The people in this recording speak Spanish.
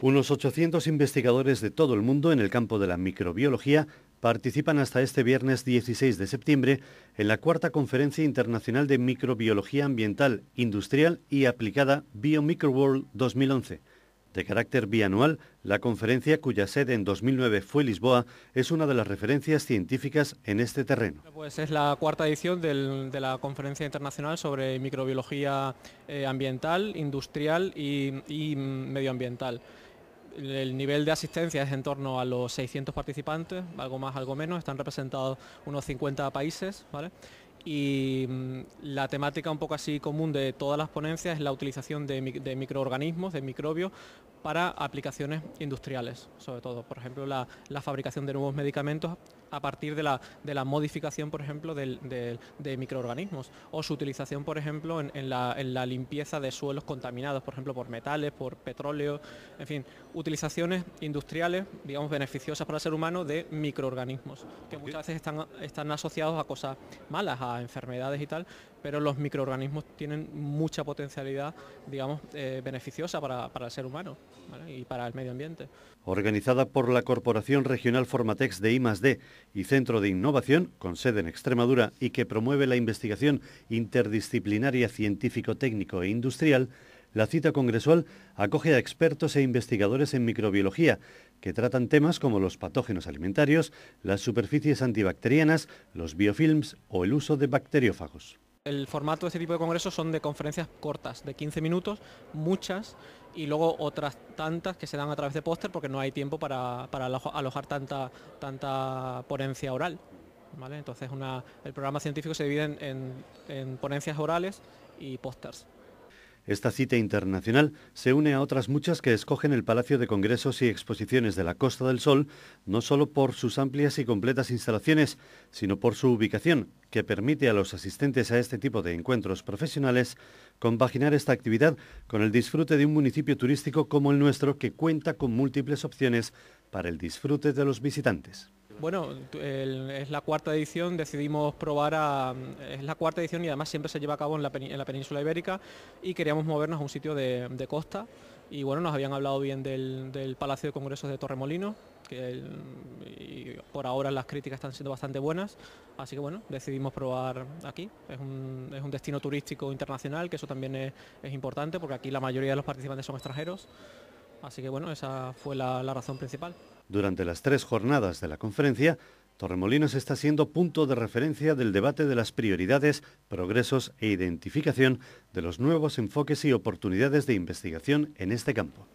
Unos 800 investigadores de todo el mundo en el campo de la microbiología participan hasta este viernes 16 de septiembre en la cuarta Conferencia Internacional de Microbiología Ambiental, Industrial y Aplicada BioMicroWorld 2011. De carácter bianual, la conferencia, cuya sede en 2009 fue Lisboa, es una de las referencias científicas en este terreno. Pues es la cuarta edición de la Conferencia Internacional sobre Microbiología eh, Ambiental, Industrial y Medioambiental el nivel de asistencia es en torno a los 600 participantes, algo más, algo menos, están representados unos 50 países, Y mm, la temática un poco así común de todas las ponencias es la utilización de, microorganismos, de microbios, para aplicaciones industriales, sobre todo, por ejemplo, la fabricación de nuevos medicamentos a partir de la, modificación, por ejemplo, de, microorganismos o su utilización, por ejemplo, en, la, limpieza de suelos contaminados, por ejemplo, por metales, por petróleo, en fin, utilizaciones industriales, digamos, beneficiosas para el ser humano de microorganismos, que muchas veces están, están asociados a cosas malas, a enfermedades y tal, pero los microorganismos tienen mucha potencialidad, digamos, eh, beneficiosa para, el ser humano y para el medio ambiente". Organizada por la Corporación Regional Formatex de I+D, y Centro de Innovación, con sede en Extremadura, y que promueve la investigación interdisciplinaria científico-técnico e industrial, la cita congresual acoge a expertos e investigadores en microbiología que tratan temas como los patógenos alimentarios, las superficies antibacterianas, los biofilms o el uso de bacteriófagos el formato de este tipo de congresos son de conferencias cortas, de 15 minutos, muchas, y luego otras tantas que se dan a través de póster porque no hay tiempo para, alojar tanta, ponencia oral. Entonces el programa científico se divide en ponencias orales y pósters. Esta cita internacional se une a otras muchas que escogen el Palacio de Congresos y Exposiciones de la Costa del Sol, no solo por sus amplias y completas instalaciones, sino por su ubicación, que permite a los asistentes a este tipo de encuentros profesionales compaginar esta actividad con el disfrute de un municipio turístico como el nuestro que cuenta con múltiples opciones para el disfrute de los visitantes. Bueno, es la cuarta edición, decidimos probar a... Es la cuarta edición y además siempre se lleva a cabo en la, península ibérica y queríamos movernos a un sitio de, costa y bueno, nos habían hablado bien del, Palacio de Congresos de Torremolino, que por ahora las críticas están siendo bastante buenas, así que bueno, decidimos probar aquí. Es un, destino turístico internacional, que eso también es importante, porque aquí la mayoría de los participantes son extranjeros. Así que bueno, esa fue la, razón principal. Durante las tres jornadas de la conferencia, Torremolinos está siendo punto de referencia del debate de las prioridades, progresos e identificación de los nuevos enfoques y oportunidades de investigación en este campo.